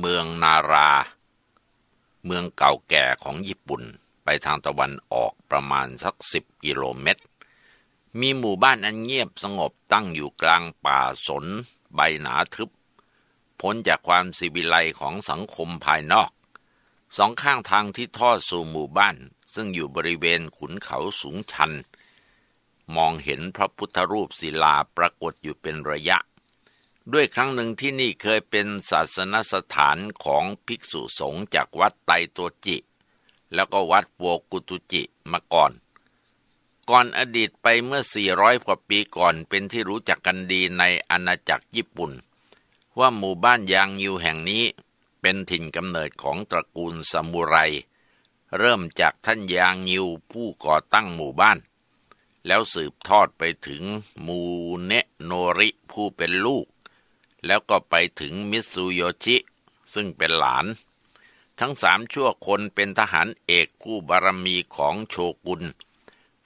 เมืองนารา เมืองเก่าแก่ของญี่ปุ่นไปทางตะวันออกประมาณสักสิบกิโลเมตร มีหมู่บ้านอันเงียบสงบตั้งอยู่กลางป่าสนใบหนาทึบ พ้นจากความสิบิไลของสังคมภายนอก สองข้างทางที่ทอดสู่หมู่บ้านซึ่งอยู่บริเวณขุนเขาสูงชัน มองเห็นพระพุทธรูปศิลาปรากฏอยู่เป็นระยะด้วยครั้งหนึ่งที่นี่เคยเป็นศาสนสถานของภิกษุสงฆ์จากวัดไตโตจิ แล้วก็วัดปัวกุตุจิมาก่อน ก่อนอดีตไปเมื่อ 400กว่าปีก่อนเป็นที่รู้จักกันดีในอาณาจักรญี่ปุ่น ว่าหมู่บ้านยางยิวแห่งนี้เป็นถิ่นกำเนิดของตระกูลซามูไรเริ่มจากท่านยางยิวผู้ก่อตั้งหมู่บ้าน แล้วสืบทอดไปถึงมูเนโนริผู้เป็นลูกแล้วก็ไปถึงมิซูโยชิซึ่งเป็นหลาน ทั้งสามชั่วคนเป็นทหารเอกคู่บารมีของโชกุน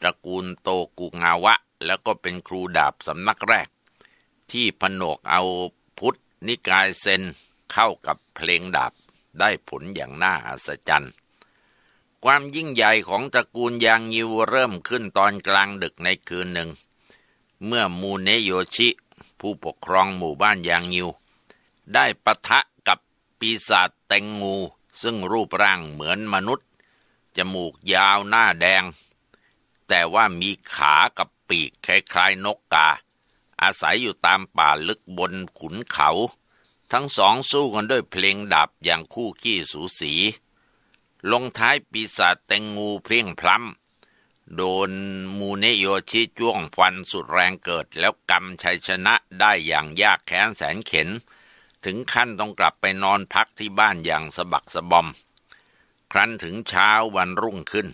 ตระกูลโตกุงาวะ แล้วก็เป็นครูดาบสำนักแรก ที่ผนวกเอาพุทธนิกายเซนเข้ากับเพลงดาบได้ผลอย่างน่าอัศจรรย์ ความยิ่งใหญ่ของตระกูลยางยิวเริ่มขึ้นตอนกลางดึกในคืนหนึ่ง เมื่อมูเนโยชิผู้ปกครองหมู่บ้านยางยิว ได้ปะทะกับปีศาจแตงงูซึ่งรูปร่างเหมือนมนุษย์ จมูกยาวหน้าแดง แต่ว่ามีขากับปีกคล้ายๆ นกกา อาศัยอยู่ตามป่าลึกบนขุนเขา ทั้งสองสู้กันด้วยเพลงดับอย่างคู่ขี้สูสี ลงท้ายปีศาจแตงงูเพลียงพล้ำโดนมูเนโยชิจ้วงฟันสุดแรงเกิดแล้วกำชัยชนะได้อย่างยากแค้นแสนเข็น ถึงขั้นต้องกลับไปนอนพักที่บ้านอย่างสะบักสะบอม ครั้นถึงเช้าวันรุ่งขึ้น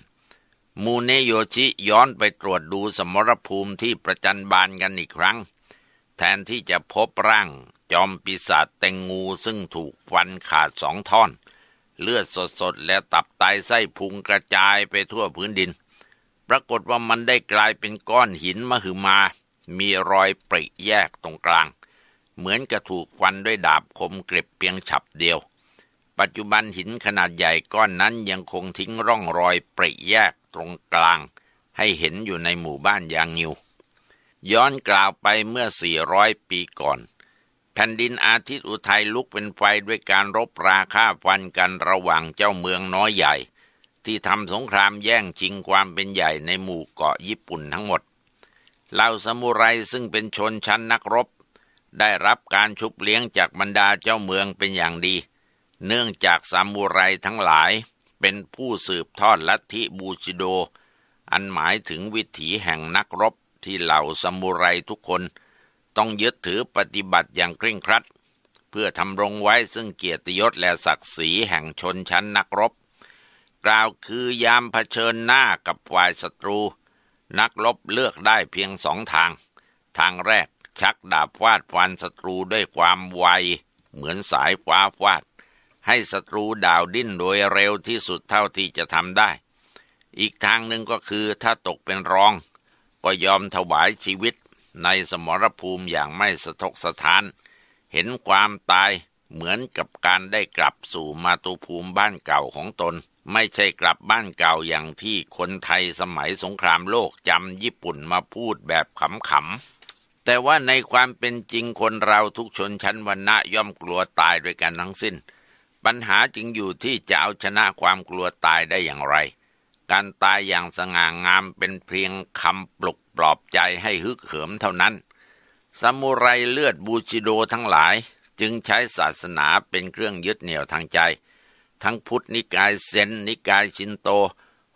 มูเนโยชิย้อนไปตรวจดูสมรภูมิที่ประจันบานกันอีกครั้ง แทนที่จะพบร่างจอมปีศาจเตงงูซึ่งถูกฟันขาดสองท่อน เลือดสดๆ และตับไตไส้พุงกระจายไปทั่วพื้นดินปรากฏว่ามันได้กลายเป็นก้อนหินมหึมา มีรอยปริแยกตรงกลาง เหมือนกระถูกฟันด้วยดาบคมเกร็บเพียงฉับเดียว ปัจจุบันหินขนาดใหญ่ก้อน นั้นยังคงทิ้งร่องรอยปริแยกตรงกลาง ให้เห็นอยู่ในหมู่บ้านยางนิว ย้อนกล่าวไปเมื่อ 400 ปีก่อน แผ่นดินอาทิตย์อุทัยลุกเป็นไฟด้วยการรบราฆ่าฟันกันระหว่างเจ้าเมืองน้อยใหญ่ที่ทำสงครามแย่งชิงความเป็นใหญ่ในหมู่เกาะญี่ปุ่นทั้งหมด เหล่าสมุไรซึ่งเป็นชนชั้นนักรบได้รับการชุบเลี้ยงจากบรรดาเจ้าเมืองเป็นอย่างดี เนื่องจากสามูไรทั้งหลายเป็นผู้สืบทอดลัทธิบูชิโด อันหมายถึงวิถีแห่งนักรบที่เหล่าสมุไรทุกคน ต้องยึดถือปฏิบัติอย่างเคร่งครัด เพื่อทำรงไว้ซึ่งเกียรติยศและศักดิ์ศรีแห่งชนชั้นนักรบกล่าวคือยามเผชิญหน้ากับฝ่ายศัตรู นักรบเลือกได้เพียงสองทาง ทางแรกชักดาบฟาดฟันศัตรูด้วยความไว เหมือนสายฟ้าฟาด ให้ศัตรูดาวดิ้นโดยเร็วที่สุดเท่าที่จะทำได้ อีกทางหนึ่งก็คือถ้าตกเป็นรอง ก็ยอมถวายชีวิตในสมรภูมิอย่างไม่สะทกสะท้าน เห็นความตายเหมือนกับการได้กลับสู่มาตุภูมิบ้านเก่าของตนไม่ใช่กลับบ้านเก่าอย่างที่คนไทยสมัยสงครามโลกจำญี่ปุ่นมาพูดแบบขำๆ แต่ว่าในความเป็นจริงคนเราทุกชนชั้นวรรณะย่อมกลัวตายด้วยกันทั้งสิ้น ปัญหาจึงอยู่ที่จะเอาชนะความกลัวตายได้อย่างไร การตายอย่างสง่างามเป็นเพียงคำปลุกปลอบใจให้ฮึกเหิมเท่านั้น ซามูไรเลือดบูชิโดทั้งหลายจึงใช้ศาสนาเป็นเครื่องยึดเหนี่ยวทางใจทั้งพุทธนิกายเซนนิกายชินโต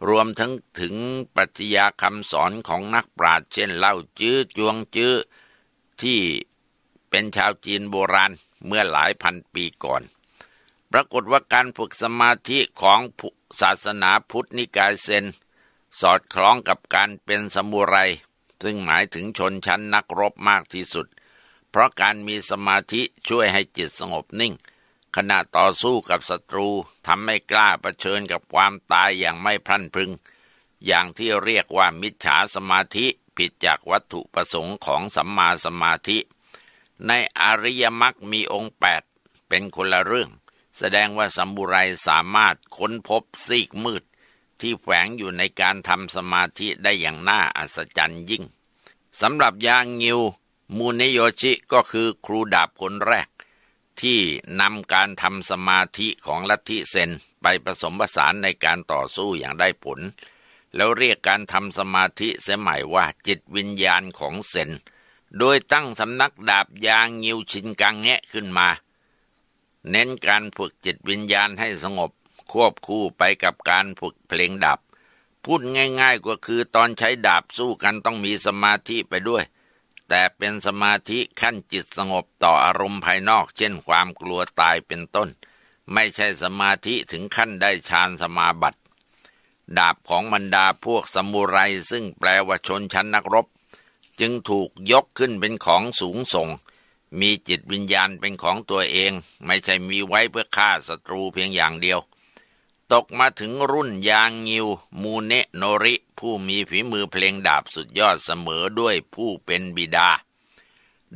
รวมทั้งถึงปรัชญาคำสอนของนักปราชญ์เช่น เล่าจื้อจวงจื้อที่เป็นชาวจีนโบราณเมื่อหลายพันปีก่อน ปรากฏว่าการฝึกสมาธิของศาสนาพุทธนิกายเซนสอดคล้องกับการเป็นสมุไรซึ่งหมายถึงชนชั้นนักรบมากที่สุด เพราะการมีสมาธิช่วยให้จิตสงบนิ่งขณะต่อสู้กับศัตรูทำให้กล้าเผชิญกับความตายอย่างไม่พลันพรึง อย่างที่เรียกว่ามิจฉาสมาธิผิดจากวัตถุประสงค์ของสัมมาสมาธิ ในอริยมรรคมีองค์ 8 เป็นคนละเรื่อง แสดงว่าสัมบุไรสามารถค้นพบซีกมืด ที่แฝงอยู่ในการทำสมาธิได้อย่างน่าอัศจรรย์ยิ่งสำหรับยางงิว มูนิโยชิก็คือครูดาบคนแรกที่นำการทำสมาธิของลัทธิเซนไปผสมผสานในการต่อสู้อย่างได้ผล แล้วเรียกการทำสมาธิเสียใหม่ว่าจิตวิญญาณของเซนโดยตั้งสำนักดาบยางยิวชินกังแงะขึ้นมา เน้นการฝึกจิตวิญญาณให้สงบควบคู่ไปกับการฝึกเพลงดาบพูดง่ายๆก็คือตอนใช้ดาบสู้กันต้องมีสมาธิไปด้วยแต่เป็นสมาธิขั้นจิตสงบต่ออารมณ์ภายนอกเช่นความกลัวตายเป็นต้น ไม่ใช่สมาธิถึงขั้นได้ฌานสมาบัติ ดาบของบรรดาพวกสมุไรซึ่งแปลว่าชนชั้นนักรบ จึงถูกยกขึ้นเป็นของสูงส่ง มีจิตวิญญาณเป็นของตัวเอง ไม่ใช่มีไว้เพื่อฆ่าศัตรูเพียงอย่างเดียวตกมาถึงรุ่นยางยิว มูเนโนริ ผู้มีฝีมือเพลงดาบสุดยอดเสมอด้วยผู้เป็นบิดา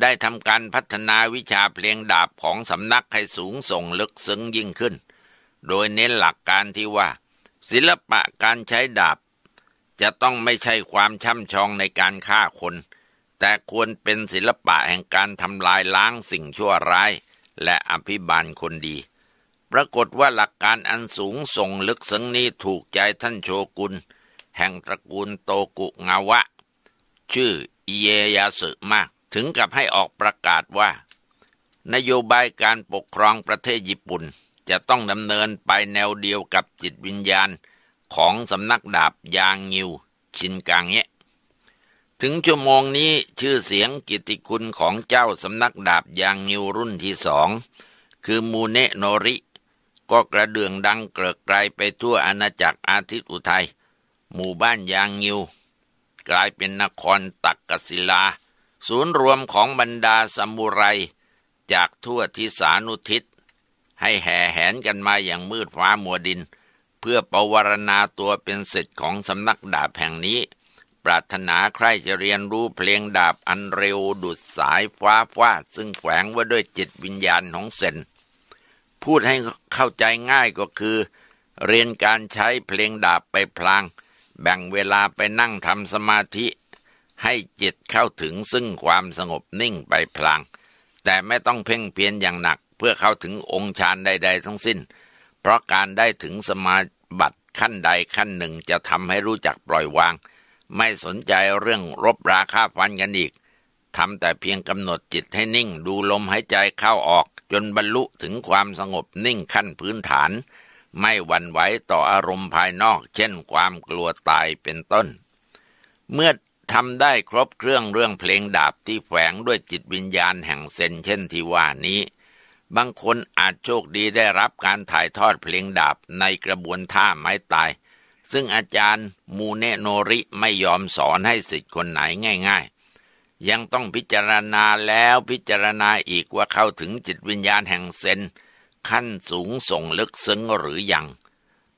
ได้ทำการพัฒนาวิชาเพลงดาบของสำนักให้สูงส่งลึกซึ้งยิ่งขึ้น โดยเน้นหลักการที่ว่า ศิลปะการใช้ดาบจะต้องไม่ใช่ความช่ำชองในการฆ่าคน แต่ควรเป็นศิลปะแห่งการทำลายล้างสิ่งชั่วร้ายและอภิบาลคนดีปรากฏว่าหลักการอันสูงส่งลึกซึ้งนี้ถูกใจท่านโชกุนแห่งตระกูลโตกุงาวะ ชื่ออเยยาสึมาก ถึงกับให้ออกประกาศว่า นโยบายการปกครองประเทศญี่ปุ่น จะต้องดำเนินไปแนวเดียวกับจิตวิญญาณของสำนักดาบยางงิว ชินกางเย ถึงชั่วโมงนี้ชื่อเสียงกิติคุณของเจ้าสำนักดาบยางงิวรุ่นที่สองคือมูเนโนริก็กระเดื่องดังเกลือกไกลไปทั่วอาณาจักรอาทิตย์อุทัย หมู่บ้านยางงิว กลายเป็นนครตักกศิลา ศูนย์รวมของบรรดาสมุไรจากทั่วทิศานุทิศให้แห่แหนกันมาอย่างมืดฟ้ามัวดิน เพื่อประวรณาตัวเป็นสิทธิ์ของสำนักดาบแห่งนี้ ปรารถนาใครจะเรียนรู้เพลงดาบอันเร็วดุดสายฟ้าฟ้า ซึ่งแฝงไว้ด้วยจิตวิญญาณของเซนพูดให้เข้าใจง่ายก็คือเรียนการใช้เพลงดาบไปพลางแบ่งเวลาไปนั่งทำสมาธิให้จิตเข้าถึงซึ่งความสงบนิ่งไปพลาง แต่ไม่ต้องเพ่งเพียนอย่างหนักเพื่อเข้าถึงองค์ฌานใดๆทั้งสิ้น เพราะการได้ถึงสมาบัติขั้นใดขั้นหนึ่งจะทำให้รู้จักปล่อยวาง ไม่สนใจเรื่องรบราฆ่าฟันกันอีกทำแต่เพียงกำหนดจิตให้นิ่งดูลมหายใจเข้าออกจนบรรลุถึงความสงบนิ่งขั้นพื้นฐาน ไม่หวั่นไหวต่ออารมณ์ภายนอก เช่นความกลัวตายเป็นต้น เมื่อทำได้ครบเครื่องเรื่องเพลงดาบที่แฝงด้วยจิตวิญญาณแห่งเซนเช่นที่ว่านี้ บางคนอาจโชคดีได้รับการถ่ายทอดเพลงดาบในกระบวนท่าไม้ตาย ซึ่งอาจารย์มูเนโนริไม่ยอมสอนให้สิทธิ์คนไหนง่ายๆยังต้องพิจารณาแล้วพิจารณาอีกว่าเข้าถึงจิตวิญญาณแห่งเซนขั้นสูงส่งลึกซึ้งหรือยัง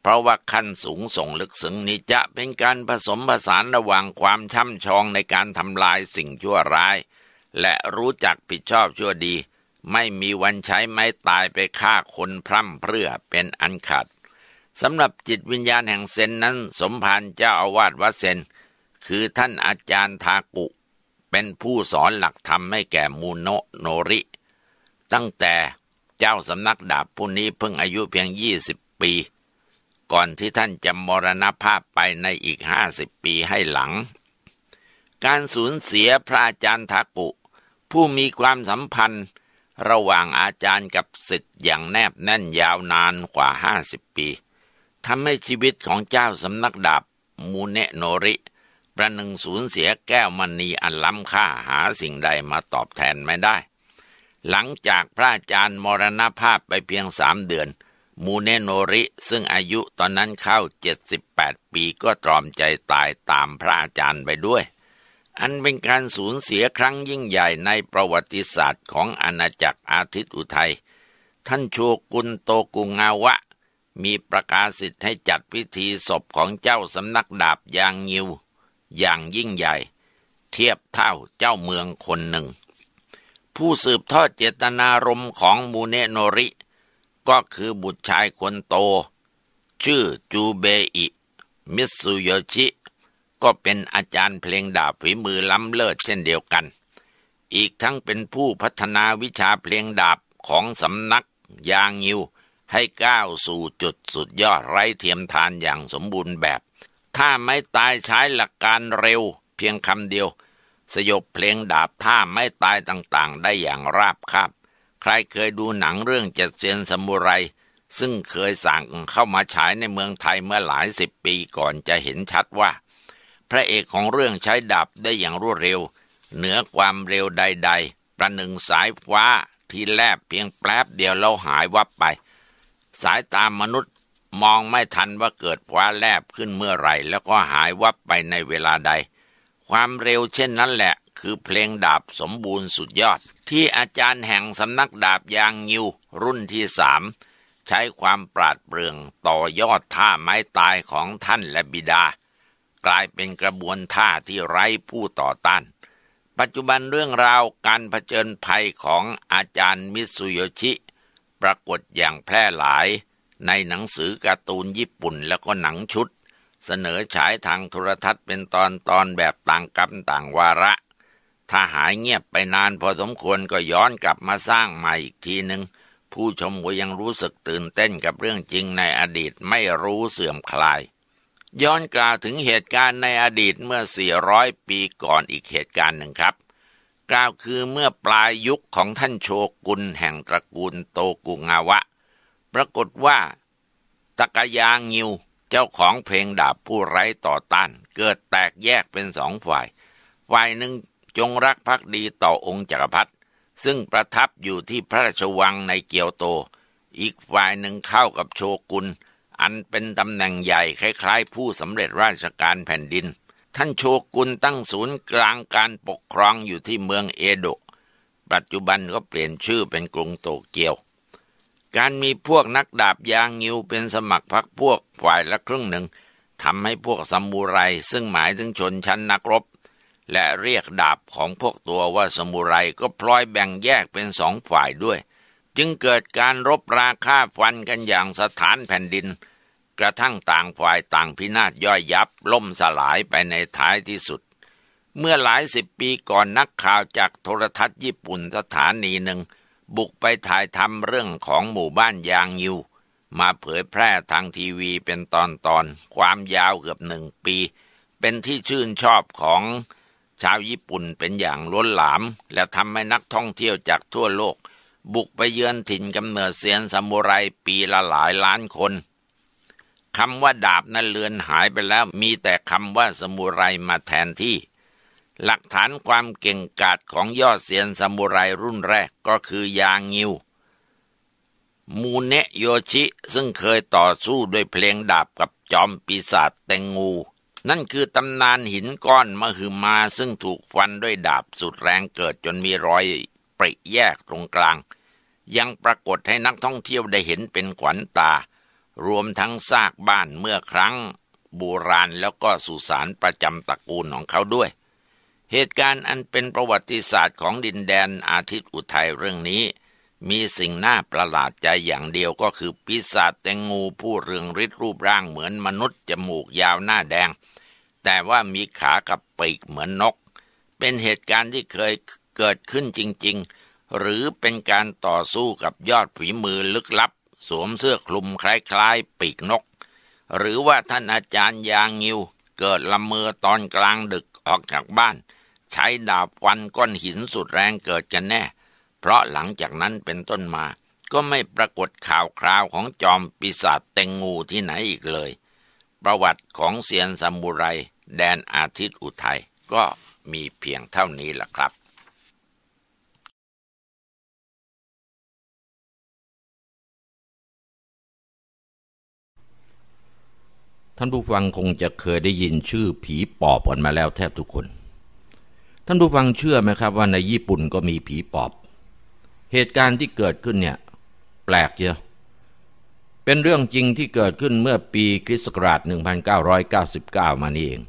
เพราะว่าขั้นสูงส่งลึกซึ้งนี้จะเป็นการผสมผสานระหว่างความช่ำชองในการทำลายสิ่งชั่วร้าย และรู้จักผิดชอบชั่วดี ไม่มีวันใช้ไม้ตายไปฆ่าคนพร่ำเพรื่อเป็นอันขาดสำหรับจิตวิญญาณแห่งเซนนั้น สมภารเจ้าอาวาสวัดเซนคือท่านอาจารย์ทากุเป็นผู้สอนหลักธรรมให้แก่มูโนโนริ ตั้งแต่เจ้าสำนักดาบผู้นี้เพิ่งอายุเพียงยี่สิบปี ก่อนที่ท่านจะมรณภาพไปในอีกห้าสิบปีให้หลัง การสูญเสียพระอาจารย์ทากุ ผู้มีความสัมพันธ์ ระหว่างอาจารย์กับสิทธิ์อย่างแนบแน่นยาวนานกว่าห้าสิบปีทำให้ชีวิตของเจ้าสำนักดาบมูเนโนริเประหนึ่งสูญเสียแก้วมณีอันล้ำค่า หาสิ่งใดมาตอบแทนไม่ได้ หลังจากพระอาจารย์มรณภาพไปเพียงสามเดือน มูเนโนริซึ่งอายุตอนนั้นเข้าเจ็ดสิบแปดปีก็ตรอมใจตายตามพระอาจารย์ไปด้วย อันเป็นการสูญเสียครั้งยิ่งใหญ่ในประวัติศาสตร์ของอาณาจักรอาทิตย์อุทัยท่านชูกุลโตกุงาวะ มีประกาศสิทธิ์ให้จัดพิธีศพของเจ้าสำนักดาบยางยิวอย่างยิ่งใหญ่เทียบเท่าเจ้าเมืองคนหนึ่ง ผู้สืบทอดเจตนารมณ์ของมูเนโนริ ก็คือบุตรชายคนโต ชื่อจูเบอิมิสุโยชิก็เป็นอาจารย์เพลงดาบฝีมือล้ำเลิศเช่นเดียวกัน อีกทั้งเป็นผู้พัฒนาวิชาเพลงดาบของสำนักยางยิว ให้ก้าวสู่จุดสุดยอดไร้เทียมทานอย่างสมบูรณ์แบบถ้าไม่ตายใช้หลักการเร็วเพียงคำเดียว สยบเพลงดาบท่าไม่ตายต่างๆได้อย่างราบคาบใครเคยดูหนังเรื่องเจ็ดเซียนสมุไรซึ่งเคยสั่งเข้ามาฉายในเมืองไทยเมื่อหลายสิบปีก่อนจะเห็นชัดว่า พระเอกของเรื่องใช้ดาบได้อย่างรวดเร็ว เหนือความเร็วใดๆ ประหนึ่งสายฟ้าที่แลบเพียงแป๊บเดียวแล้วหายวับไป สายตามนุษย์มองไม่ทันว่าเกิดว้าแลบขึ้นเมื่อไหร่ แล้วก็หายวับไปในเวลาใด ความเร็วเช่นนั้นแหละ คือเพลงดาบสมบูรณ์สุดยอด ที่อาจารย์แห่งสำนักดาบยางยิวรุ่นที่สามใช้ความปราดเปรื่องต่อยอดท่าไม้ตายของท่านและบิดา กลายเป็นกระบวนท่าที่ไร้ผู้ต่อต้าน ปัจจุบันเรื่องราวการเผชิญภัยของอาจารย์มิสุโยชิ ปรากฏอย่างแพร่หลายในหนังสือการ์ตูนญี่ปุ่นแล้วก็หนังชุด เสนอฉายทางโทรทัศน์เป็นตอนตอนแบบต่างกรรมต่างวาระถ้าหายเงียบไปนานพอสมควรก็ย้อนกลับมาสร้างใหม่อีกทีหนึ่งผู้ชมก็ยังรู้สึกตื่นเต้นกับเรื่องจริงในอดีตไม่รู้เสื่อมคลาย ย้อนกล่าวถึงเหตุการณ์ในอดีตเมื่อ 400 ปีก่อนอีกเหตุการณ์หนึ่งครับ กล่าวคือเมื่อปลายยุคของท่านโชกุนแห่งตระกูลโตกุงาวะปรากฏว่าตะกยางิว เจ้าของเพลงดาบผู้ไร้ต่อต้าน เกิดแตกแยกเป็นสองฝ่าย ฝ่ายหนึ่งจงรักภักดีต่อองค์จักรพรรดิซึ่งประทับอยู่ที่พระราชวังในเกียวโต อีกฝ่ายหนึ่งเข้ากับโชกุนอันเป็นตำแหน่งใหญ่คล้ายๆผู้สำเร็จราชการแผ่นดิน ท่านโชกุนตั้งศูนย์กลางการปกครองอยู่ที่เมืองเอโดะปัจจุบันก็เปลี่ยนชื่อเป็นกรุงโตเกียวการมีพวกนักดาบยางยิวเป็นสมัครพรรคพวกฝ่ายละครึ่งหนึ่งทำให้พวกซามูไรซึ่งหมายถึงชนชั้นนักรบ และเรียกดาบของพวกตัวว่าซามูไรก็พลอยแบ่งแยกเป็นสองฝ่ายด้วย จึงเกิดการรบราฆ่าฟันกันอย่างสถานแผ่นดิน กระทั่งต่างฝ่ายต่างพินาศย่อยยับ ล่มสลายไปในท้ายที่สุด เมื่อหลายสิบปีก่อนนักข่าวจากโทรทัศน์ญี่ปุ่นสถานีหนึ่งบุกไปถ่ายทำเรื่องของหมู่บ้าน ยางยิวมาเผยแพร่ทางทีวีเป็นตอนตอนความยาวเกือบหนึ่งปี เป็นที่ชื่นชอบของ ชาวญี่ปุ่นเป็นอย่างล้นหลาม และทำให้นักท่องเที่ยวจากทั่วโลก บุกไปเยือนถิ่นกำเนิดเซียนซามูไรปีละหลายล้านคนคำว่าดาบนั้นเลือนหายไปแล้วมีแต่คำว่าซามูไรมาแทนที่หลักฐานความเก่งกาจของยอดเซียนซามูไรรุ่นแรกก็คือยางิว มูเนโยชิซึ่งเคยต่อสู้ด้วยเพลงดาบกับจอมปีศาจแตงงู นั่นคือตำนานหินก้อนมหึมาซึ่งถูกฟันด้วยดาบสุดแรงเกิดจนมีรอยปริแยกตรงกลาง ยังปรากฏให้นักท่องเที่ยวได้เห็นเป็นขวัญตา รวมทั้งซากบ้านเมื่อครั้งโบราณแล้วก็สุสานประจำตระกูลของเขาด้วยเหตุการณ์อันเป็นประวัติศาสตร์ของดินแดนอาทิตย์อุทัยเรื่องนี้ มีสิ่งน่าประหลาดใจอย่างเดียวก็คือปีศาจแตงงูผู้เรืองฤทธิ์รูปร่างเหมือนมนุษย์จมูกยาวหน้าแดง แต่ว่ามีขากับปีกเหมือนนก เป็นเหตุการณ์ที่เคยเกิดขึ้นจริงๆ หรือเป็นการต่อสู้กับยอดฝีมือลึกลับสวมเสื้อคลุมคล้ายๆ ปีกนก หรือว่าท่านอาจารย์ยางงิวเกิดละเมอตอนกลางดึกออกจากบ้านใช้ดาบฟันก้อนหินสุดแรงเกิดกันแน่ เพราะหลังจากนั้นเป็นต้นมาก็ไม่ปรากฏข่าวคราวของจอมปีศาจเตงงูที่ไหนอีกเลย ประวัติของเซียนซามูไรแดนอาทิตย์อุทัยก็มีเพียงเท่านี้ล่ะครับ ท่านผู้ฟังคงจะเคยได้ยินชื่อผีปอบกันมาแล้วแทบทุกคนท่านผู้ฟังเชื่อไหมครับว่าในญี่ปุ่นก็มีผีปอบ เหตุการณ์ที่เกิดขึ้นเนี่ยแปลกเยอะเป็นเรื่องจริงที่เกิดขึ้นเมื่อปีคริสต์ศักราช1999 มานี่เอง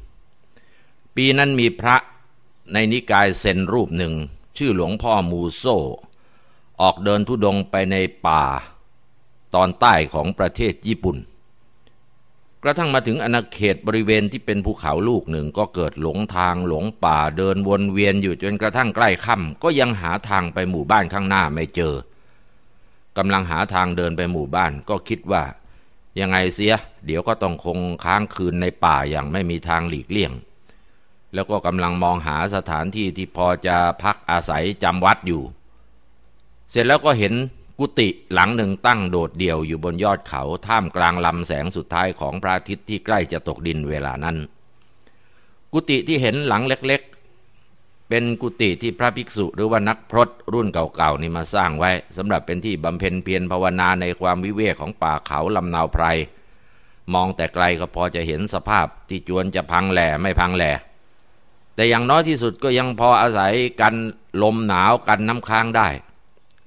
ปีนั้นมีพระในนิกายเซนรูปหนึ่ง ชื่อหลวงพ่อมูโซออกเดินทุดงไปในป่าตอนใต้ของประเทศญี่ปุ่นกระทั่งมาถึงอนาเขตบริเวณที่เป็นภูเขาลูกหนึ่งก็เกิดหลงทางหลงป่าเดินวนเวียนอยู่จนกระทั่งใกล้ค่ำก็ยังหาทางไปหมู่บ้านข้างหน้าไม่เจอกำลังหาทางเดินไปหมู่บ้านก็คิดว่า ยังไงเสีย เดี๋ยวก็ต้องคงค้างคืนในป่าอย่างไม่มีทางหลีกเลี่ยง แล้วก็กำลังมองหาสถานที่ที่พอจะพักอาศัยจำวัดอยู่ เสร็จแล้วก็เห็นกุฏิหลังหนึ่งตั้งโดดเดี่ยวอยู่บนยอดเขา ท่ามกลางลำแสงสุดท้ายของพระอาทิตย์ที่ใกล้จะตกดินเวลานั้น กุฏิที่เห็นหลังเล็ก ๆ เป็นกุฏิที่พระภิกษุหรือว่านักพรตรุ่นเก่าๆนี่มาสร้างไว้สำหรับเป็นที่บำเพ็ญเพียรภาวนาในความวิเวกของป่าเขาลำนาวไพร มองแต่ไกลก็พอจะเห็นสภาพที่จวนจะพังแหล่ไม่พังแหล่แต่อย่างน้อยที่สุดก็ยังพออาศัยกันลมหนาวกันน้ำค้างได้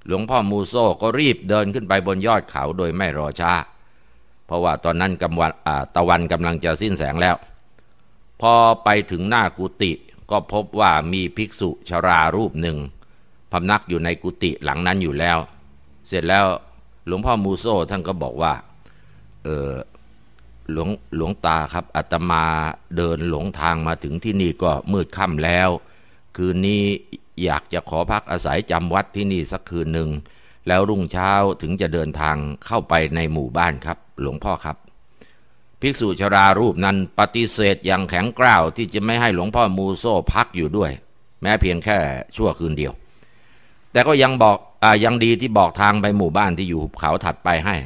หลวงพ่อมูโซก็รีบเดินขึ้นไปบนยอดเขาโดยไม่รอช้า เพราะว่าตอนนั้นกำวันตะวันกำลังจะสิ้นแสงแล้ว พอไปถึงหน้ากุฏิก็พบว่ามีภิกษุชรารูปหนึ่งพำนักอยู่ในกุฏิหลังนั้นอยู่แล้ว เสร็จแล้วหลวง พ่อมูโซท่านก็บอกว่า เออหลวงหลวงตาครับอาตมาเดินหลงทางมาถึงที่นี่ก็มืดค่ำแล้ว คืนนี้อยากจะขอพักอาศัยจำวัดที่นี่สักคืนหนึ่ง แล้วรุ่งเช้าถึงจะเดินทางเข้าไปในหมู่บ้านครับ หลวงพ่อครับ ภิกษุชรารูปนั้นปฏิเสธอย่างแข็งกร้าวที่จะไม่ให้หลวงพ่อมูโซพักอยู่ด้วย แม้เพียงแค่ชั่วคืนเดียว แต่ก็ยังบอกอยังดีที่บอกทางไปหมู่บ้านที่อยู่หุบเขาถัดไปให้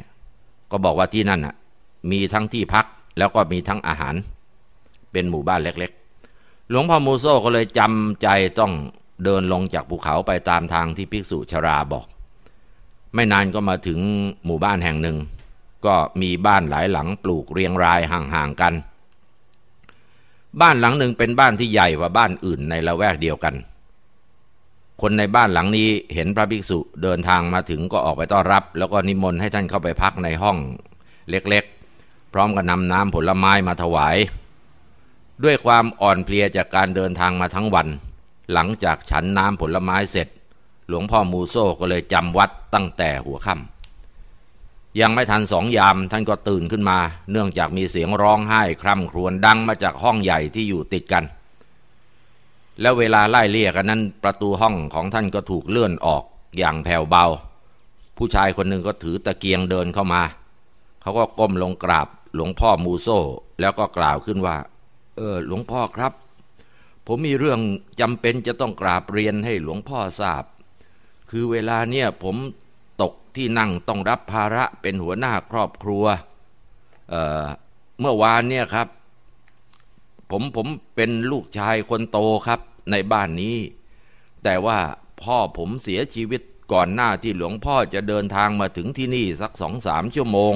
ก็บอกว่าที่นั่นน่ะ มีทั้งที่พักแล้วก็มีทั้งอาหาร เป็นหมู่บ้านเล็กๆหลวงพ่อมูโซก็เลยจำใจต้องเดินลงจากภูเขาไปตามทางที่ภิกษุชราบอก ไม่นานก็มาถึงหมู่บ้านแห่งหนึ่ง ก็มีบ้านหลายหลังปลูกเรียงรายห่างๆกัน บ้านหลังหนึ่งเป็นบ้านที่ใหญ่กว่าบ้านอื่นในละแวกเดียวกัน คนในบ้านหลังนี้เห็นพระภิกษุเดินทางมาถึงก็ออกไปต้อนรับ แล้วก็นิมนต์ให้ท่านเข้าไปพักในห้องเล็กๆ พร้อมกับนำน้ำผลไม้มาถวาย ด้วยความอ่อนเพลียจากการเดินทางมาทั้งวันหลังจากฉันน้ำผลไม้เสร็จ หลวงพ่อมูโซก็เลยจำวัดตั้งแต่หัวค่ำยังไม่ทันสองยามท่านก็ตื่นขึ้นมา เนื่องจากมีเสียงร้องไห้คร่ำครวญดังมาจากห้องใหญ่ที่อยู่ติดกัน แล้วเวลาไล่เรียกันนั้นประตูห้องของท่านก็ถูกเลื่อนออกอย่างแผ่วเบา ผู้ชายคนหนึ่งก็ถือตะเกียงเดินเข้ามา เขาก็ก้มลงกราบหลวงพ่อมูโซแล้วก็กล่าวขึ้นว่า เออ หลวงพ่อครับผมมีเรื่องจำเป็นจะต้องกราบเรียนให้หลวงพ่อทราบ คือเวลาเนี่ยผมตกที่นั่งต้องรับภาระเป็นหัวหน้าครอบครัวเเมื่อวานเนี่ยครับ ผมผมเป็นลูกชายคนโตครับในบ้านนี้ แต่ว่าพ่อผมเสียชีวิตก่อนหน้าที่หลวงพ่อจะเดินทางมาถึงที่นี่สักสองสามชั่วโมง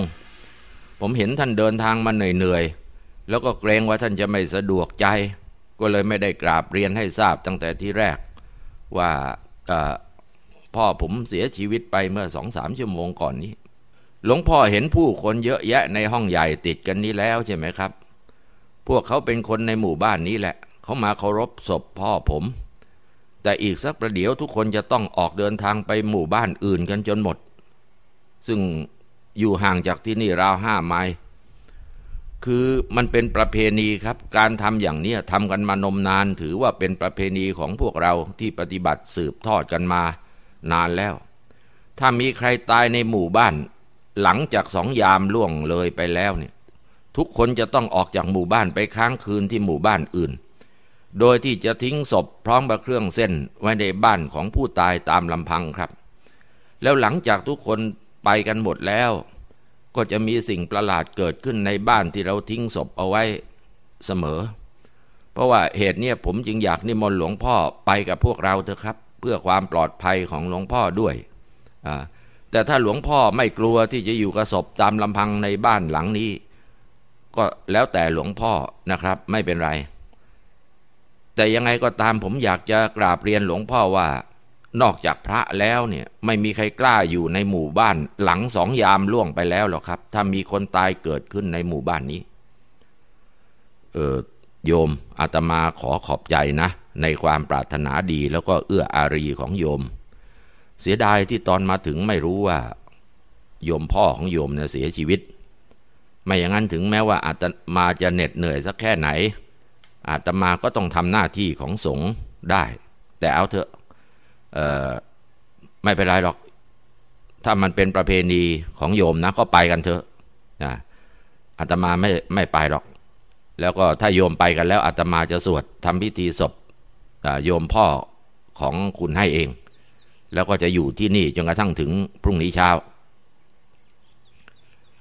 ผมเห็นท่านเดินทางมาเหนื่อยๆ แล้วก็เกรงว่าท่านจะไม่สะดวกใจก็เลยไม่ได้กราบเรียนให้ทราบตั้งแต่ที่แรก ว่าพ่อผมเสียชีวิตไปเมื่อสองสามชั่วโมงก่อนนี้ หลวงพ่อเห็นผู้คนเยอะแยะในห้องใหญ่ติดกันนี้แล้วใช่ไหมครับ พวกเขาเป็นคนในหมู่บ้านนี้แหละ เขามาเคารพศพพ่อผม แต่อีกสักประเดี๋ยวทุกคนจะต้องออกเดินทางไปหมู่บ้านอื่นกันจนหมด ซึ่งอยู่ห่างจากที่นี่ราวห้าไมล์คือมันเป็นประเพณีครับ การทำอย่างนี้ทำกันมานมนานถือว่าเป็นประเพณีของพวกเราที่ปฏิบัติสืบทอดกันมานานแล้ว ถ้ามีใครตายในหมู่บ้าน หลังจากสองยามล่วงเลยไปแล้วเนี่ย ทุกคนจะต้องออกจากหมู่บ้านไปค้างคืนที่หมู่บ้านอื่น โดยที่จะทิ้งศพพร้อมกับเครื่องเส้นไว้ในบ้านของผู้ตายตามลำพังครับ แล้วหลังจากทุกคนไปกันหมดแล้วก็จะมีสิ่งประหลาดเกิดขึ้นในบ้านที่เราทิ้งศพเอาไว้เสมอ เพราะว่าเหตุเนี้ยผมจึงอยากนิมนต์หลวงพ่อไปกับพวกเราเถอะครับ เพื่อความปลอดภัยของหลวงพ่อด้วย แต่ถ้าหลวงพ่อไม่กลัวที่จะอยู่กับศพตามลำพังในบ้านหลังนี้ ก็แล้วแต่หลวงพ่อนะครับ ไม่เป็นไร แต่ยังไงก็ตามผมอยากจะกราบเรียนหลวงพ่อว่านอกจากพระแล้วเนี่ยไม่มีใครกล้าอยู่ในหมู่บ้านหลังสองยามล่วงไปแล้วหรอกครับ ถ้ามีคนตายเกิดขึ้นในหมู่บ้านนี้เออโยมอาตมาขอขอบใจนะ ในความปรารถนาดี แล้วก็เอื้ออารีของโยม เสียดายที่ตอนมาถึงไม่รู้ว่าโยมพ่อของโยมเนี่ยเสียชีวิต ไม่อย่างนั้นถึงแม้ว่าอาตมาจะเหน็ดเหนื่อยสักแค่ไหน อาตมาก็ต้องทำหน้าที่ของสงฆ์ได้ แต่เอาเถอะออไม่เป็นไรหรอก ถ้ามันเป็นประเพณีของโยมนะ ก็ไปกันเถอะนะอาตมาไม่ไม่ไปหรอก แล้วก็ถ้าโยมไปกันแล้วอาตมาจะสวดทำพิธีศพโยมพ่อของคุณให้เอง แล้วก็จะอยู่ที่นี่ จนกระทั่งถึงพรุ่งนี้เช้า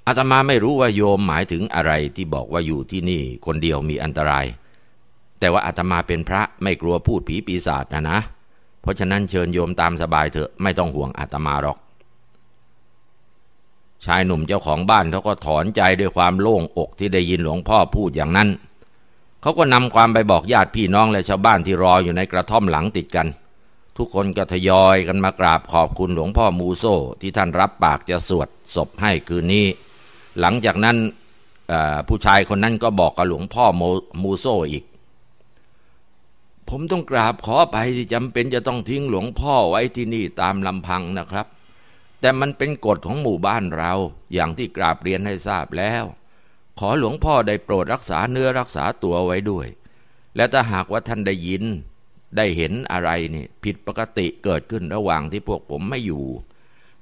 อาตมาไม่รู้ว่าโยมหมายถึงอะไรที่บอกว่าอยู่ที่นี่คนเดียวมีอันตราย แต่ว่าอาตมาเป็นพระไม่กลัวพูดผีปีศาจนะนะเพราะฉะนั้นเชิญโยมตามสบายเถอะไม่ต้องห่วงอาตมาหรอก ชายหนุ่มเจ้าของบ้านเขาก็ถอนใจด้วยความโล่งอกที่ได้ยินหลวงพ่อพูดอย่างนั้นเขาก็นำความไปบอกญาติพี่น้องและชาวบ้านที่รออยู่ในกระท่อมหลังติดกัน ทุกคนก็ทยอยกันมากราบขอบคุณหลวงพ่อมูโซที่ท่านรับปากจะสวดศพให้คืนนี้หลังจากนั้นผู้ชายคนนั้นก็บอกกับหลวงพ่อมูโซอีกผมต้องกราบขอไปที่จำเป็นจะต้องทิ้งหลวงพ่อไว้ที่นี่ตามลำพังนะครับ แต่มันเป็นกฎของหมู่บ้านเราอย่างที่กราบเรียนให้ทราบแล้ว ขอหลวงพ่อได้โปรดรักษาเนื้อรักษาตัวไว้ด้วย และถ้าหากว่าท่านได้ยิน ได้เห็นอะไรนี่ผิดปกติเกิดขึ้นระหว่างที่พวกผมไม่อยู่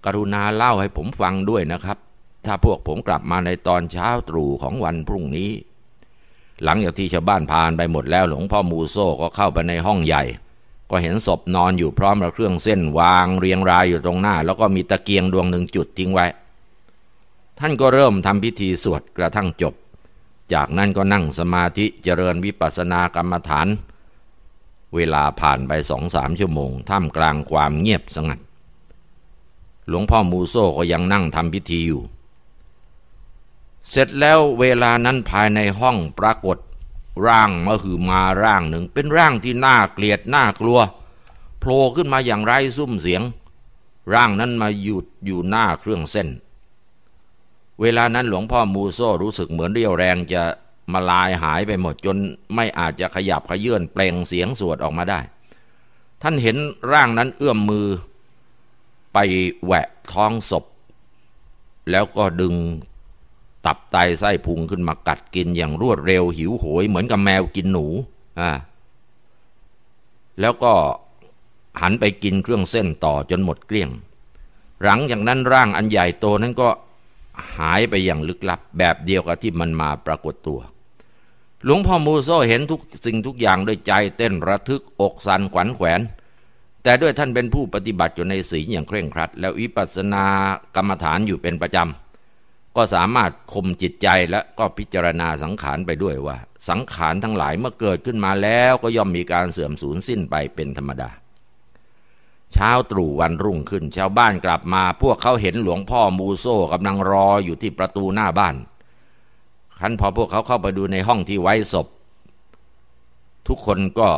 กรุณาเล่าให้ผมฟังด้วยนะครับ ถ้าพวกผมกลับมาในตอนเช้าตรู่ของวันพรุ่งนี้หลังจากที่ชาวบ้านพานไปหมดแล้วหลวงพ่อมูโซก็เข้าไปในห้องใหญ่ ก็เห็นศพนอนอยู่พร้อมกับเครื่องเส้นวางเรียงรายอยู่ตรงหน้า แล้วก็มีตะเกียงดวงหนึ่งจุดทิ้งไว้ ท่านก็เริ่มทำพิธีสวดกระทั่งจบ จากนั้นก็นั่งสมาธิเจริญวิปัสสนากรรมฐาน เวลาผ่านไปสองสามชั่วโมง ท่ามกลางความเงียบสงัด หลวงพ่อมูโซก็ยังนั่งทำพิธีอยู่เสร็จแล้วเวลานั้นภายในห้องปรากฏร่างมหือมาร่างหนึ่ง เป็นร่างที่น่าเกลียดน่ากลัวโผล่ขึ้นมาอย่างไร้ซุ้มเสียง ร่างนั้นมาหยุดอยู่หน้าเครื่องเส้น เวลานั้นหลวงพ่อมูโซรู้สึกเหมือนเรี่ยวแรงจะมาลายหายไปหมดจนไม่อาจจะขยับขยื่นเปล่งเสียงสวดออกมาได้ ท่านเห็นร่างนั้นเอื้อมมือ ไปแหวะท้องศพ แล้วก็ดึงตับไตไส้พุงขึ้นมากัดกินอย่างรวดเร็วหิวโหยเหมือนกับแมวกินหนูอ่าแล้วก็หันไปกินเครื่องเส้นต่อจนหมดเกลี้ยง หลังจากนั้นร่างอันใหญ่โตนั้นก็หายไปอย่างลึกลับแบบเดียวกับที่มันมาปรากฏตัว หลวงพ่อมูโซเห็นทุกสิ่งทุกอย่างด้วยใจเต้นระทึกอกสันขวัญแขวน แต่ด้วยท่านเป็นผู้ปฏิบัติอยู่ในศีลอย่างเคร่งครัด แล้ววิปัสสนากรรมฐานอยู่เป็นประจำก็สามารถคมจิตใจและก็พิจารณาสังขารไปด้วยว่า สังขารทั้งหลายเมื่อเกิดขึ้นมาแล้วก็ย่อมมีการเสื่อมสูญสิ้นไปเป็นธรรมดาเช้าตรู่วันรุ่งขึ้นชาวบ้านกลับมา พวกเขาเห็นหลวงพ่อมูโซกำลังรออยู่ที่ประตูหน้าบ้านขั้นพอพวกเขาเข้าไปดูในห้องที่ไว้ศพ ทุกคนก็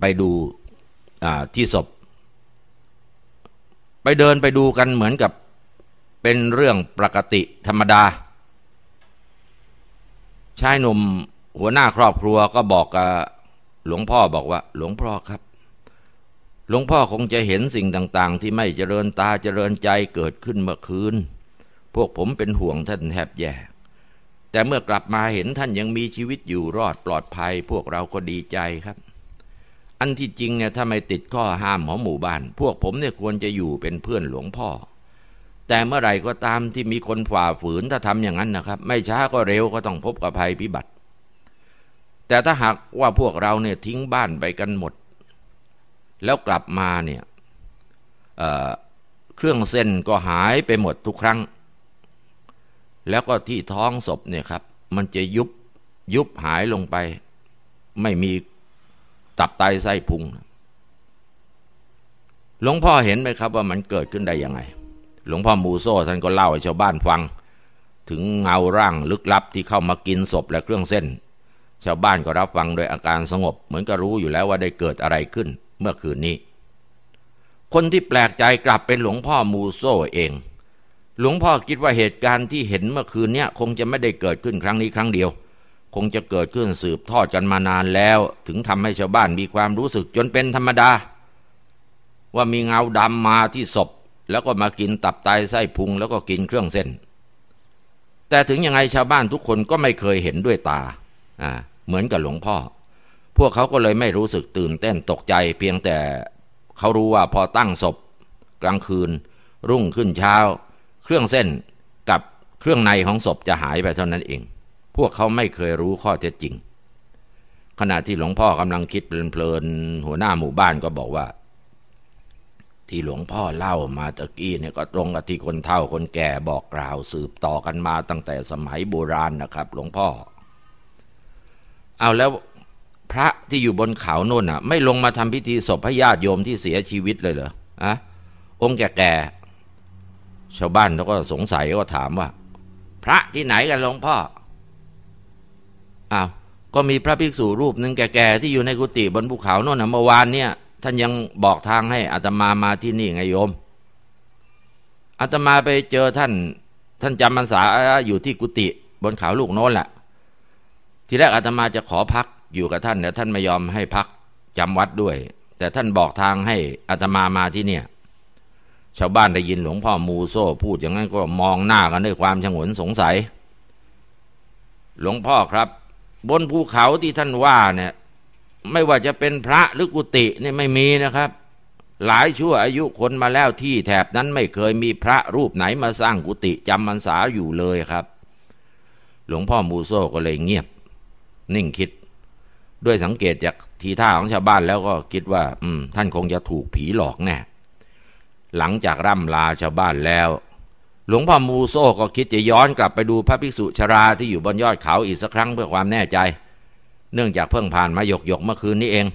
ไปดูที่ศพไปเดินไปดูกันเหมือนกับเป็นเรื่องปกติธรรมดา ชายหนุ่มหัวหน้าครอบครัวก็บอกกับหลวงพ่อบอกว่าหลวงพ่อครับ หลวงพ่อคงจะเห็นสิ่งต่างๆที่ไม่เจริญตาเจริญใจเกิดขึ้นเมื่อคืน พวกผมเป็นห่วงท่านแทบแย่แต่เมื่อกลับมาเห็นท่านยังมีชีวิตอยู่รอดปลอดภัย พวกเราก็ดีใจครับ อันที่จริงเนี่ยถ้าไม่ติดข้อห้ามของหมู่บ้าน พวกผมเนี่ยควรจะอยู่เป็นเพื่อนหลวงพ่อแต่เมื่อไหร่ก็ตามที่มีคนฝ่าฝืนถ้าทำอย่างนั้นนะครับ ไม่ช้าก็เร็วก็ต้องพบกับภัยพิบัติ แต่ถ้าหากว่าพวกเราเนี่ยทิ้งบ้านไปกันหมด แล้วกลับมาเนี่ยเเครื่องเส้นก็หายไปหมดทุกครั้ง แล้วก็ที่ท้องศพเนี่ยครับ มันจะยุบยุบหายลงไป ไม่มีตับไตไส้พุงหลวงพ่อเห็นไหมครับว่ามันเกิดขึ้นได้ยังไงหลวงพ่อมูโซท่านก็เล่าให้ชาวบ้านฟัง ถึงเงาร่างลึกลับที่เข้ามากินศพและเครื่องเส้น ชาวบ้านก็รับฟังโดยอาการสงบ เหมือนก็รู้อยู่แล้วว่าได้เกิดอะไรขึ้น เมื่อคืนนี้ คนที่แปลกใจกลับเป็นหลวงพ่อมูโซเอง หลวงพ่อคิดว่าเหตุการณ์ที่เห็นเมื่อคืนนี้คงจะไม่ได้เกิดขึ้นครั้งนี้ครั้งเดียว คงจะเกิดขึ้นสืบทอดกันมานานแล้ว ถึงทำให้ชาวบ้านมีความรู้สึกจนเป็นธรรมดา ว่ามีเงาดำมาที่ศพแล้วก็มากินตับไตไส้พุงแล้วก็กินเครื่องเส้น แต่ถึงยังไงชาวบ้านทุกคนก็ไม่เคยเห็นด้วยตาอ่าเหมือนกับหลวงพ่อ พวกเขาก็เลยไม่รู้สึกตื่นเต้นตกใจ เพียงแต่เขารู้ว่าพอตั้งศพ กลางคืน รุ่งขึ้นเช้าเครื่องเส้นกับเครื่องในของศพจะหายไปเท่านั้นเอง พวกเขาไม่เคยรู้ข้อเท็จจริง ขณะที่หลวงพ่อกำลังคิดเพลินๆหัวหน้าหมู่บ้านก็บอกว่าที่หลวงพ่อเล่ามาตะกี้เนี่ยก็ ตรงกับที่คนเฒ่าคนแก่บอกกล่าวสืบต่อกันมาตั้งแต่สมัยโบราณนะครับ หลวงพ่อเอาแล้ว พระที่อยู่บนเขาโน่นอ่ะ ไม่ลงมาทำพิธีศพพระญาติโยมที่เสียชีวิตเลยเหรออ่ะองค์แก่ๆชาวบ้านเขาก็สงสัยก็ถามว่า พระที่ไหนกันหลวงพ่ออ้าวก็มีพระภิกษุรูปหนึ่งแก่ๆที่อยู่ในกุฏิบนภูเขาโน่นนะเมื่อวานเนี่ยท่านยังบอกทางให้อาตมามาที่นี่ไงโยมอาตมาไปเจอท่านท่านจำพรรษาอยู่ที่กุฏิบนเขาลูกโน้นแหละทีแรกอาตมาจะขอพักอยู่กับท่านแต่ท่านไม่ยอมให้พักจำวัดด้วย แต่ท่านบอกทางให้อาตมามาที่เนี่ย ชาวบ้านได้ยิน หลวงพ่อมูโซพูดอย่างนั้นก็มองหน้ากันด้วยความฉงนสงสัย หลวงพ่อครับ บนภูเขาที่ท่านว่าเนี่ยไม่ว่าจะเป็นพระหรือกุฏินี่ไม่มีนะครับ หลายชั่วอายุคนมาแล้วที่แถบนั้นไม่เคยมีพระรูปไหนมาสร้างกุฏิจำมันสาอยู่เลยครับ หลวงพ่อมูโซก็เลยเงียบ นิ่งคิด ด้วยสังเกตจากทีท่าของชาวบ้านแล้วก็คิดว่าอืมท่านคงจะถูกผีหลอกแน่ หลังจากร่ำลาชาวบ้านแล้ว หลวงพ่อมูโซก็คิดจะย้อนกลับไปดูพระภิกษุชราที่อยู่บนยอดเขาอีกสักครั้งเพื่อความแน่ใจเนื่องจากเพิ่งผ่านมาหยกหยกเมื่อคืนนี้เอง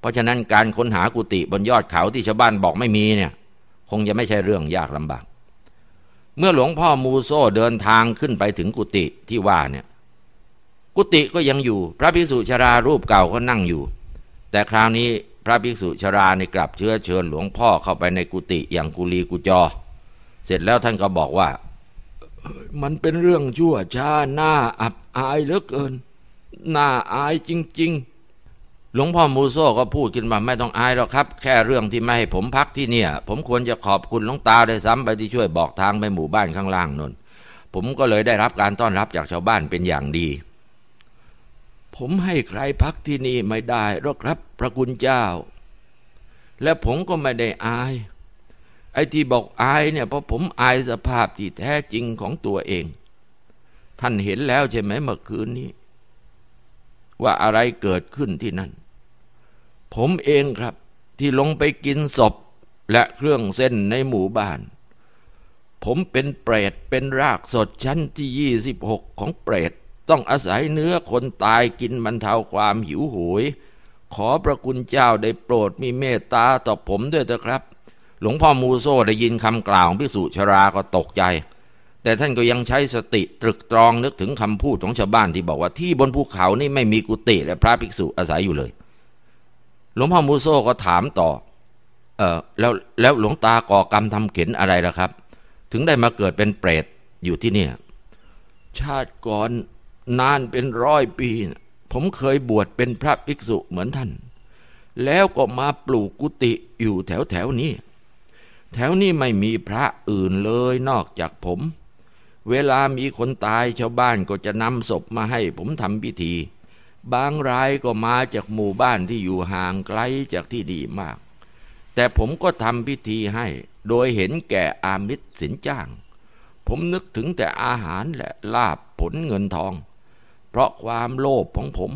เพราะฉะนั้นการค้นหากุฏิบนยอดเขาที่ชาวบ้านบอกไม่มีเนี่ย คงจะไม่ใช่เรื่องยากลำบาก เมื่อหลวงพ่อมูโซเดินทางขึ้นไปถึงกุฏิที่ว่าเนี่ย กุฏิก็ยังอยู่พระภิกษุชารารูปเก่าก็นั่งอยู่ แต่คราวนี้พระภิกษุชาราในกลับเชื้อเชิญ หลวงพ่อเข้าไปในกุฏิอย่างกุลีกุจอ เสร็จแล้วท่านก็บอกว่ามันเป็นเรื่องชั่วช้าหน้าอับอายเหลือเกินน่าอายจริงๆ หลวงพ่อมูโซก็พูดขึ้นมาไม่ต้องอายหรอกครับ แค่เรื่องที่ไม่ให้ผมพักที่เนี่ย ผมควรจะขอบคุณหลวงตาได้ซ้ำไปที่ช่วยบอกทางไปหมู่บ้านข้างล่างนนผมก็เลยได้รับการต้อนรับจากชาวบ้านเป็นอย่างดี ผมให้ใครพักที่นี่ไม่ได้หรอกครับพระคุณเจ้า และผมก็ไม่ได้อาย ไอ้ที่บอกอายเนี่ยเพราะผมอายสภาพที่แท้จริงของตัวเอง ท่านเห็นแล้วใช่ไหมเมื่อคืนนี้ว่าอะไรเกิดขึ้นที่นั่น ผมเองครับที่ลงไปกินศพและเครื่องเส้นในหมู่บ้าน ผมเป็นเปรตเป็นรากสดชั้นที่ยี่สิบหกของเปรตต้องอาศัยเนื้อคนตายกินบรรเทาความหิวโหวยขอพระคุณเจ้าได้โปรดมีเมตตาต่อผมด้วยเถอะครับ หลวงพ่อมูโซได้ยินคำกล่าวของพิสุชราก็ตกใจแต่ท่านก็ยังใช้สติตรึกตรองนึกถึงคำพูดของชาวบ้านที่บอกว่า ที่บนภูเขานี่ไม่มีกุฏิและพระภิกษุอาศัยอยู่เลยหลวงพ่อมูโซก็ถามต่อ เออแล้วแล้วหลวงตาก่อกรรมทำเข็นอะไรล่ะครับ ถึงได้มาเกิดเป็นเปรตอยู่ที่เนี่ย ชาติก่อนนานเป็นร้อยปี ผมเคยบวชเป็นพระภิกษุเหมือนท่าน แล้วก็มาปลูกกุฏิอยู่แถวแถวนี้แถวนี้ไม่มีพระอื่นเลยนอกจากผมเวลามีคนตายชาวบ้านก็จะนำศพมาให้ผมทำพิธี บางรายก็มาจากหมู่บ้านที่อยู่ห่างไกลจากที่ดีมาก แต่ผมก็ทำพิธีให้โดยเห็นแก่อามิตรสินจ้าง ผมนึกถึงแต่อาหารและลาบผลเงินทอง เพราะความโลภของผม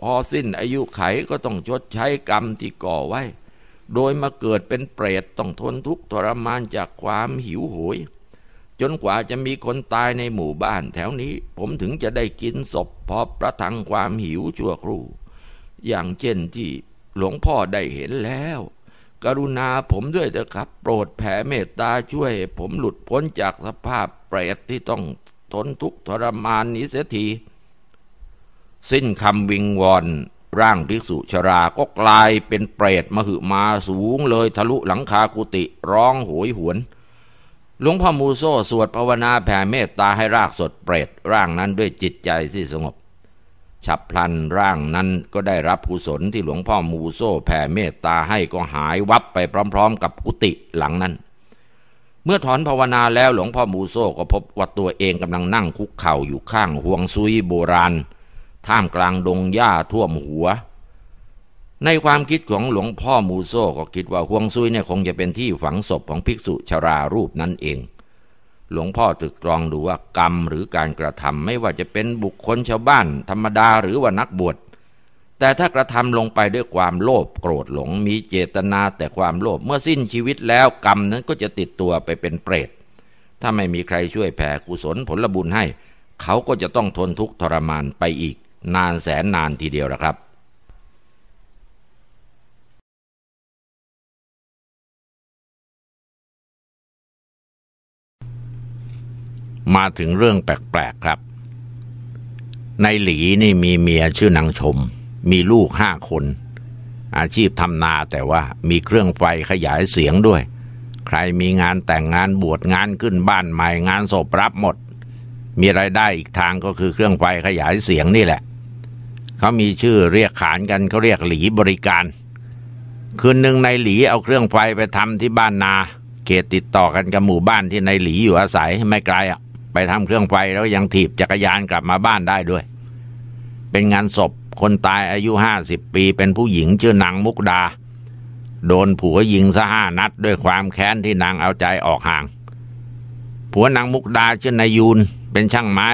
พอสิ้นอายุไขก็ต้องชดใช้กรรมที่ก่อไว้ โดยมาเกิดเป็นเปรตต้องทนทุกข์ทรมานจากความหิวโหยจนกว่าจะมีคนตายในหมู่บ้านแถวนี้ผมถึงจะได้กินศพพอประทังความหิวชั่วครู่ อย่างเช่นที่หลวงพ่อได้เห็นแล้ว กรุณาผมด้วยเถอะครับโปรดแผ่เมตตาช่วย ผมหลุดพ้นจากสภาพเปรตที่ต้องทนทุกข์ทรมานนี้เสียทีสิ้นคำวิงวอนร่างภิกษุชราก็กลายเป็นเปรตมหึมาสูงเลยทะลุหลังคากุฏิร้องโหยหวนหลวงพ่อมูโซสวดภาวนาแผ่เมตตาให้รากสดเปรตร่างนั้นด้วยจิตใจที่สงบ ฉับพลันร่างนั้นก็ได้รับกุศลที่หลวงพ่อมูโซแผ่เมตตาให้ก็หายวับไปพร้อมๆ กับกุฏิหลังนั้น เมื่อถอนภาวนาแล้วหลวงพ่อมูโซก็พบว่าตัวเองกำลังนั่งคุกเข่าอยู่ข้างห่วงซุยโบราณ ท่ามกลางดงหญ้าท่วมหัวในความคิดของหลวงพ่อมูโซก็คิดว่าห่วงซุยเนี่ยคงจะเป็นที่ฝังศพของภิกษุชรารูปนั้นเอง หลวงพ่อตึกตรองดูว่ากรรมหรือการกระทำไม่ว่าจะเป็นบุคคลชาวบ้าน ธรรมดาหรือว่านักบวช แต่ถ้ากระทำลงไปด้วยความโลภโกรธหลงมีเจตนาแต่ความโลภเมื่อสิ้นชีวิตแล้ว กรรมนั้นก็จะติดตัวไปเป็นเปรต ถ้าไม่มีใครช่วยแผ่กุศลผลบุญให้ เขาก็จะต้องทนทุกข์ทรมานไปอีก นานแสนนานทีเดียวละครับมาถึงเรื่องแปลกๆครับ ในหลีนี่มีเมียชื่อนางชม มีลูกห้าคน อาชีพทำนาแต่ว่ามีเครื่องไฟขยายเสียงด้วย ใครมีงานแต่งงานบวชงานขึ้นบ้านใหม่งานศพรับหมด มีไรายได้อีกทางก็คือเครื่องไฟขยายเสียงนี่แหละ เขามีชื่อเรียกขานกันเขาเรียกหลีบริการ คืนหนึ่งในหลีเอาเครื่องไฟไปทำที่บ้านนาเขตติดต่อกันกับหมู่บ้านที่ในหลีอยู่อาศัยไม่ไกลอ่ะไปทำเครื่องไฟแล้วยังถีบจักรยานกลับมาบ้านได้ด้วย เป็นงานศพ คนตายอายุห้าสิบปี เป็นผู้หญิงชื่อนางมุกดา โดนผัวยิงซะห้านัด ด้วยความแค้นที่นางเอาใจออกห่าง ผัวนางมุกดาชื่อนายยูนเป็นช่างไม้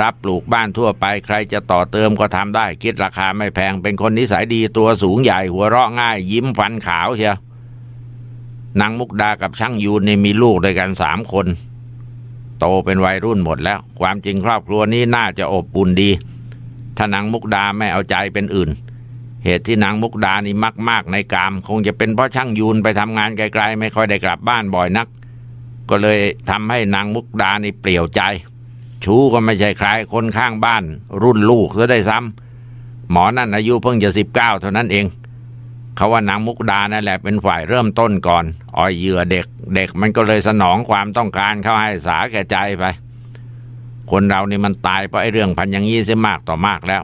รับปลูกบ้านทั่วไป ใครจะต่อเติมก็ทำได้ คิดราคาไม่แพงเป็นคนนิสัยดีตัวสูงใหญ่หัวเราะง่าย ยิ้มฟันขาวเชียวนางมุกดากับช่างยูนนี่มีลูกด้วยกันสามคนโตเป็นวัยรุ่นหมดแล้ว ความจริงครอบครัวนี้น่าจะอบอุ่นดีถ้านางมุกดาไม่เอาใจเป็นอื่น เหตุที่นางมุกดานี่มากๆในกาม คงจะเป็นเพราะช่างยูนไปทำงานไกล ๆ ไม่ค่อยได้กลับบ้านบ่อยนัก ก็เลยทำให้นางมุกดานี่เปลี่ยวใจชูก็ไม่ใช่ใครคนข้างบ้าน รุ่นลูกก็ได้ซ้ำ หมอนั่นอายุเพิ่งจะสิบเก้าเท่านั้นเองเขาว่านางมุกดานั่นแหละเป็นฝ่ายเริ่มต้นก่อนอ่อยเหยื่อเด็ก เด็กมันก็เลยสนองความต้องการเข้าให้สาแก่ใจไป คนเรานี่มันตายเพราะไอ้เรื่องพันอย่างนี้เสียมากต่อมากแล้ว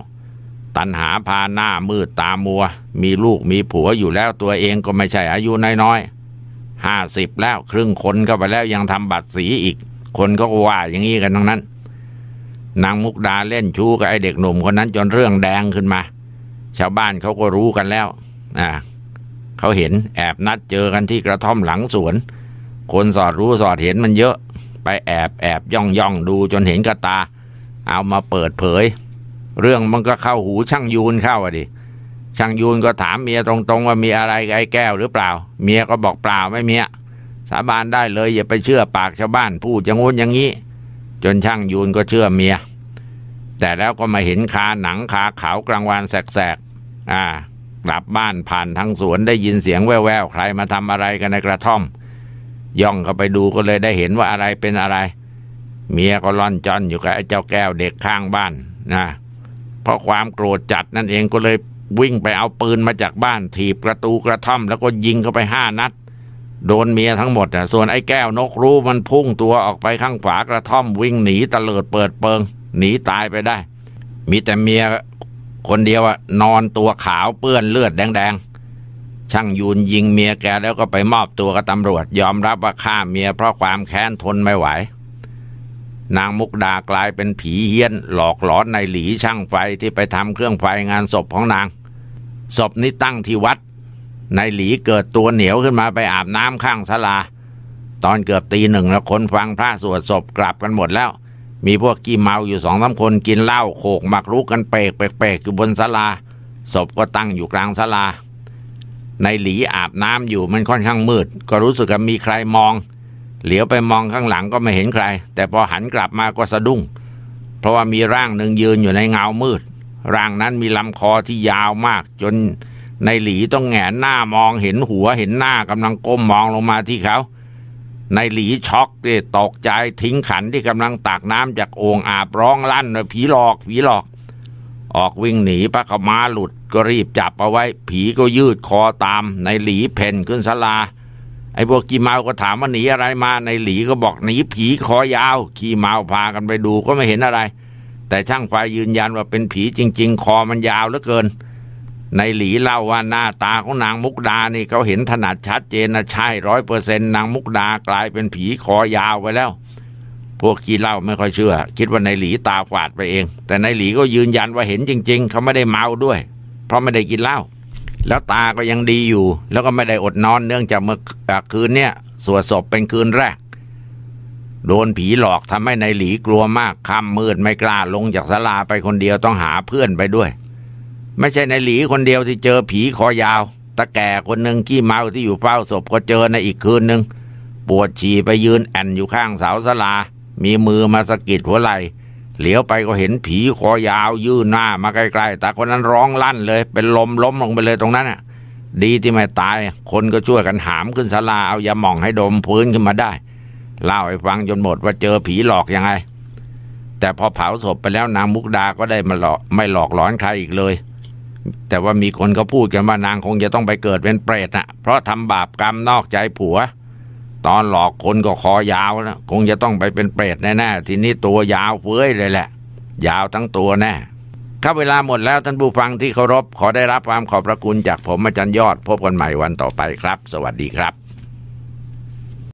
ตันหาพาหน้า มืดตามัว มีลูกมีผัวอยู่แล้วตัวเองก็ไม่ใช่อายุน้อยๆห้าสิบแล้วครึ่งคนก็ไปแล้วยังทำบัตรสีอีก คนก็ว่าอย่างนี้กันทั้งนั้นนางมุกดาเล่นชู้กับไอ้เด็กหนุ่ม คนนั้นจนเรื่องแดงขึ้นมา ชาวบ้านเขาก็รู้กันแล้วอ่าเขาเห็นแอบนัดเจอกันที่กระท่อมหลังสวน คนสอดรู้สอดเห็นมันเยอะ ไปแอบแอบย่องย่องดูจนเห็นกระตา เอามาเปิดเผย เรื่องมันก็เข้าหูช่างยูนเข้าอะดิช่างยูนก็ถามเมียตรงๆว่ามีอะไรไอ้แก้วหรือเปล่า เมียก็บอกเปล่าไม่มีสาบานได้เลยอย่าไปเชื่อปากชาวบ้านพูดจะงูนอย่างนี้ จนช่างยูนก็เชื่อเมีย แต่แล้วก็มาเห็นคาหนังคาขาวกลางวันแสกๆอ่ากลับบ้านผ่านทางสวนได้ยินเสียงแว่วๆ ใครมาทำอะไรกันในกระท่อม ย่องเข้าไปดูก็เลยได้เห็นว่าอะไรเป็นอะไร เมียก็ร่อนจอนอยู่กับไอ้เจ้าแก้วเด็กข้างบ้านนะเพราะความโกรธจัดนั่นเองก็เลยวิ่งไปเอาปืนมาจากบ้าน ถีบประตูกระท่อม แล้วก็ยิงเข้าไปห้านัดโดนเมียทั้งหมดอ่ะส่วนไอ้แก้วนกรู้มันพุ่งตัวออกไปข้างฝากระท่อม วิ่งหนีตะเลิดเปิดเปิง หนีตายไปได้มีแต่เมียคนเดียวอะนอนตัวขาวเปื้อนเลือดแดง ๆช่างยูนยิงเมียแกแล้วก็ไปมอบตัวกับตำรวจ ยอมรับว่าฆ่าเมียเพราะความแค้นทนไม่ไหว นางมุกดากลายเป็นผีเฮี้ยน หลอกหลอนในหลีช่างไฟที่ไปทำเครื่องไฟงานศพของนางศพนี้ตั้งที่วัด ในหลีเกิดตัวเหนียวขึ้นมาไปอาบน้ำข้างศาลา ตอนเกือบตีหนึ่งแล้วคนฟังพระสวดศพกลับกันหมดแล้วมีพวกกี้เมาอยู่สองสาคนกินเหล้าโขกหมักรุก กันเปกเปกๆอยู่บนศาลา ศพก็ตั้งอยู่กลางศาลา ในหลีอาบน้ำอยู่มันค่อนข้างมืด ก็รู้สึกว่ามีใครมอง เหลียวไปมองข้างหลังก็ไม่เห็นใคร แต่พอหันกลับมาก็สะดุ้ง เพราะว่ามีร่างหนึ่งยืนอยู่ในเงามืดร่างนั้นมีลำคอที่ยาวมากจน ในหลีต้องแงนหน้ามองเห็นหัวเห็นหน้ากำลังก้มมองลงมาที่เขาในหลีช็อกลยตกใจทิ้งขันที่กำลังตักน้ำจากโอ่งอาบร้องลั่นว่าผีหลอกผีหลอก ออกวิ่งหนีปะกมาหลุดก็รีบจับเอาไว้ผีก็ยืดคอตามในหลีเพ่นขึ้นสลา ไอ้พวกขี้เมาก็ถามว่าหนีอะไรมา ในหลีก็บอกหนีผีคอยาว ขี้เมาพากันไปดูก็ไม่เห็นอะไร แต่ช่างไฟยืนยันว่าเป็นผีจริง ๆ คอมันยาวเหลือเกินในหลีเล่าว่าหน้าตาของนางมุกดานี่เขาเห็นถนัดชัดเจนนะใช่ร้อยเปอร์เซ็นนางมุกดากลายเป็นผีคอยาวไปแล้ว พวกกีเล่าไม่ค่อยเชื่อ คิดว่าในหลีตาฝาดไปเอง แต่ในหลีก็ยืนยันว่าเห็นจริง ๆ เขาไม่ได้เมาด้วย เพราะไม่ได้กินเหล้าแล้วตาก็ยังดีอยู่ แล้วก็ไม่ได้อดนอนเนื่องจากเมื่อคืนเนี่ยสวดศพเป็นคืนแรก โดนผีหลอกทำให้ในหลีกลัวมากค่ำมืดไม่กล้าลงจากศาลาไปคนเดียวต้องหาเพื่อนไปด้วยไม่ใช่ในหลีคนเดียวที่เจอผีคอยาว ตะแก่คนหนึ่งขี้เมาที่อยู่เฝ้าศพก็เจอในอีกคืนหนึ่งปวดฉี่ไปยืนแอนอยู่ข้างเสาสลา มีมือมาสะกิดหัวไหลเหลียวไปก็เห็นผีคอยาวยื่นหน้ามาใกล้ๆแต่คนนั้นร้องลั่นเลยเป็นลมล้มลงไปเลยตรงนั้นอ่ะ ดีที่ไม่ตายคนก็ช่วยกันหามขึ้นสลาเอายาหม่องให้ดมพื้นขึ้นมาได้เล่าให้ฟังจนหมดว่าเจอผีหลอกยังไง แต่พอเผาศพไปแล้วนางมุกดาก็ได้มาหลอกไม่หลอกหลอนใครอีกเลยแต่ว่ามีคนก็พูดกันว่านางคงจะต้องไปเกิดเป็นเปรตนะเพราะทำบาปกรรมนอกใจผัวตอนหลอกคนก็คอยาวนะคงจะต้องไปเป็นเปรตแน่ๆ ทีนี้ตัวยาวเฟ้ยเลยแหละ ยาวทั้งตัวแน่ครับเวลาหมดแล้วท่านผู้ฟังที่เคารพขอได้รับความขอบพระคุณจากผมอาจารย์ยอด พบกันใหม่วันต่อไปครับ สวัสดีครับ